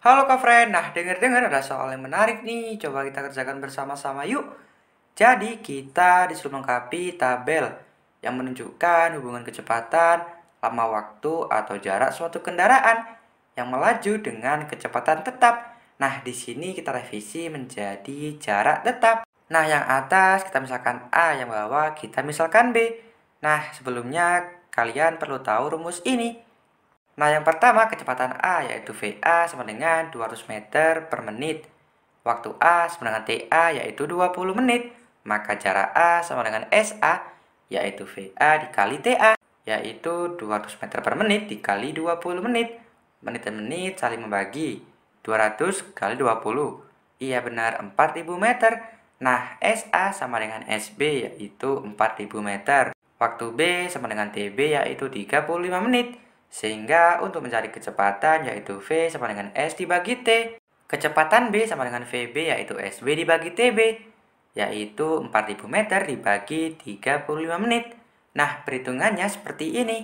Halo Kak Fren, nah denger-dengar ada soal yang menarik nih, coba kita kerjakan bersama-sama yuk. Jadi kita disuruh mengkapi tabel yang menunjukkan hubungan kecepatan, lama waktu, atau jarak suatu kendaraan yang melaju dengan kecepatan tetap. Nah, di sini kita revisi menjadi jarak tetap. Nah, yang atas kita misalkan A, yang bawah kita misalkan B. Nah, sebelumnya kalian perlu tahu rumus ini. Nah, yang pertama kecepatan A yaitu VA sama dengan 200 meter per menit. Waktu A sama dengan TA yaitu 20 menit. Maka jarak A sama dengan SA yaitu VA dikali TA yaitu 200 meter per menit dikali 20 menit. Menit dan menit saling membagi. 200 kali 20. Iya benar 4000 meter. Nah, SA sama dengan SB yaitu 4000 meter. Waktu B sama dengan TB yaitu 35 menit. Sehingga untuk mencari kecepatan yaitu V sama dengan S dibagi T. Kecepatan B sama dengan VB yaitu SB dibagi TB, yaitu 4000 meter dibagi 35 menit. Nah, perhitungannya seperti ini,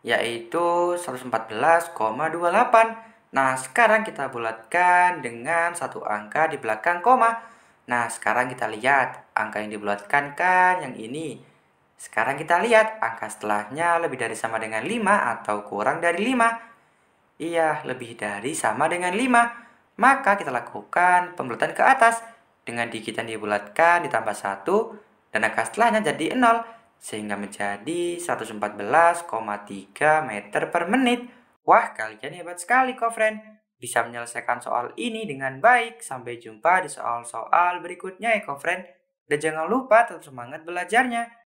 yaitu 114,28. Nah, sekarang kita bulatkan dengan satu angka di belakang koma. Nah, sekarang kita lihat angka yang dibulatkan kan yang ini sekarang kita lihat angka setelahnya lebih dari sama dengan 5 atau kurang dari 5. Iya, lebih dari sama dengan 5. Maka kita lakukan pembulatan ke atas dengan digitan dibulatkan ditambah 1 dan angka setelahnya jadi 0 sehingga menjadi 114,3 meter per menit. Wah, kalian hebat sekali, kok friend bisa menyelesaikan soal ini dengan baik. Sampai jumpa di soal-soal berikutnya ya, friend. Dan jangan lupa tetap semangat belajarnya.